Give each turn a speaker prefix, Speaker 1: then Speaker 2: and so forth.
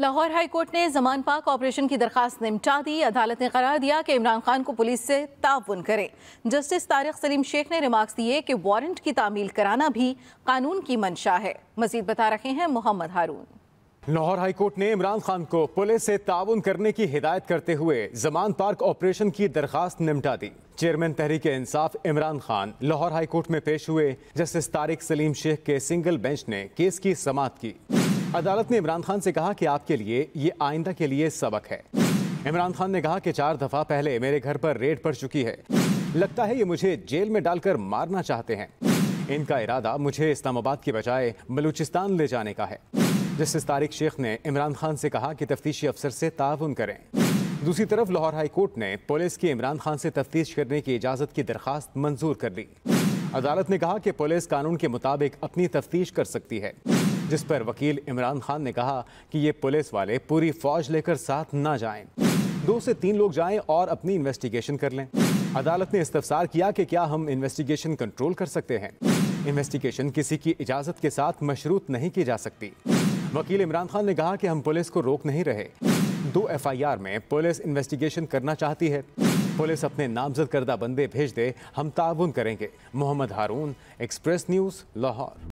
Speaker 1: Lahore high court ने जमान पाक operation की दरखास्त निमटा दी अदालत ने करार दिया कि इमरान खान को पुलिस से ताउन करे जस्टिस तारिक सलीम शेख ने रिमार्क्स दिए कि वारंट की तामील कराना भी कानून की मंशा है मजीद बता रहे हैं मोहम्मद हारून
Speaker 2: लाहौर हाई कोर्ट ने इमरान खान को पुलिस से ताउन करने की हिदायत करते हुए जमान पार्क ऑपरेशन की दरखास्त निमटा दी chairman Tehreek Insaf Imran Khan Lahore high court में पेश हुए जस्टिस तारिक सलीम शेख के सिंगल बेंच ने केस की समाप्त की अदालत ने इमरान खान से कहा कि आपके लिए ये आइंदा के लिए सबक है इमरान खान ने कहा कि चार दफा पहले मेरे घर पर रेड पड़ चुकी है लगता है ये मुझे जेल में डालकर मारना चाहते हैं इनका इरादा मुझे इस्लामाबाद के बजाय बलूचिस्तान ले जाने का है जस्टिस तारिक शेख ने इमरान खान से कहा कि तफ्तीशी अफसर से ताउन करें दूसरी तरफ लाहौर हाई कोर्ट ने पुलिस की इमरान खान से तफ्तीश करने की इजाज़त की दरखास्त मंजूर कर ली अदालत ने कहा कि पुलिस कानून के मुताबिक अपनी तफ्तीश कर सकती है जिस पर वकील इमरान खान ने कहा कि ये पुलिस वाले पूरी फौज लेकर साथ ना जाएं। दो से तीन लोग जाएं और अपनी इन्वेस्टिगेशन कर लें अदालत ने इस्तफसार किया कि क्या हम इन्वेस्टिगेशन कंट्रोल कर सकते हैं इन्वेस्टिगेशन किसी की इजाज़त के साथ मशरूत नहीं की जा सकती वकील इमरान खान ने कहा कि हम पुलिस को रोक नहीं रहे दो एफआईआर में पुलिस इन्वेस्टिगेशन करना चाहती है पुलिस अपने नामजद करदा बंदे भेज दे हम ताउन करेंगे मोहम्मद हारून एक्सप्रेस न्यूज़ लाहौर